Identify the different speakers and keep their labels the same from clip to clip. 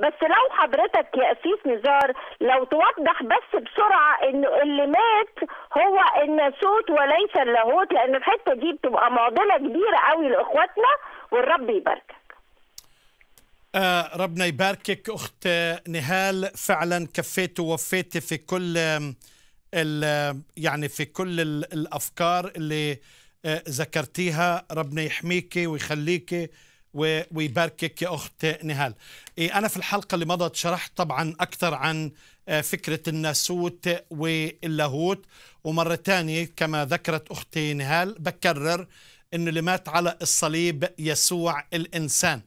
Speaker 1: بس لو حضرتك يا أسيس نزار لو توضح بس بسرعة إنه اللي مات هو الناسوت وليس اللاهوت لأن الحتة دي بتبقى معضلة كبيرة قوي لإخواتنا والرب يباركك
Speaker 2: آه ربنا يباركك أخت نهال فعلا كفيت ووفيت في كل يعني في كل الأفكار اللي آه، ذكرتيها ربنا يحميكي ويخليكي ويباركك يا أخت نهال إيه، أنا في الحلقة اللي مضت شرحت طبعا أكثر عن آه، فكرة الناسوت واللاهوت ومرة ثانية كما ذكرت أختي نهال بكرر أنه اللي مات على الصليب يسوع الإنسان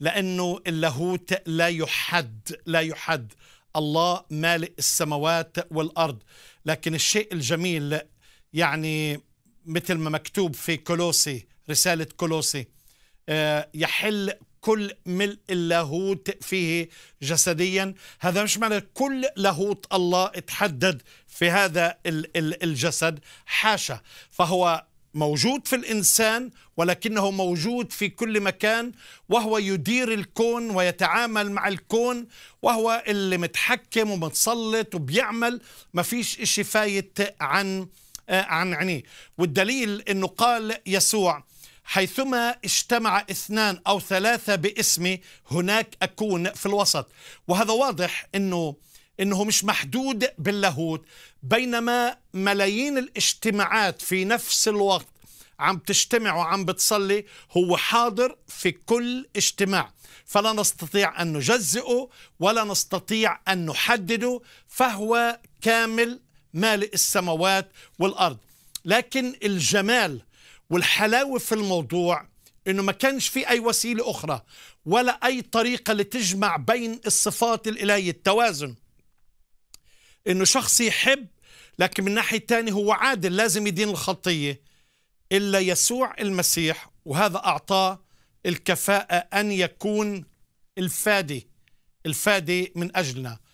Speaker 2: لأنه اللاهوت لا يحد لا يحد الله مالئ السماوات والأرض لكن الشيء الجميل يعني مثل ما مكتوب في كولوسي رسالة كولوسي آه، يحل كل ملء اللاهوت فيه جسديا هذا مش معنى كل لاهوت الله تحدد في هذا الجسد حاشا فهو موجود في الانسان ولكنه موجود في كل مكان وهو يدير الكون ويتعامل مع الكون وهو اللي متحكم ومتسلط وبيعمل ما فيش اشي فايت عن آه، عن عينيه والدليل انه قال يسوع حيثما اجتمع اثنان أو ثلاثة باسمي هناك أكون في الوسط وهذا واضح أنه انه مش محدود باللاهوت بينما ملايين الاجتماعات في نفس الوقت عم تجتمع وعم بتصلي هو حاضر في كل اجتماع فلا نستطيع ان نجزئه ولا نستطيع ان نحدده فهو كامل مالئ السماوات والارض لكن الجمال والحلاوه في الموضوع انه ما كانش في اي وسيله اخرى ولا اي طريقه لتجمع بين الصفات الالهيه التوازن انه شخص يحب لكن من ناحيه تانية هو عادل لازم يدين الخطيه الا يسوع المسيح وهذا اعطاه الكفاءه ان يكون الفادي الفادي من اجلنا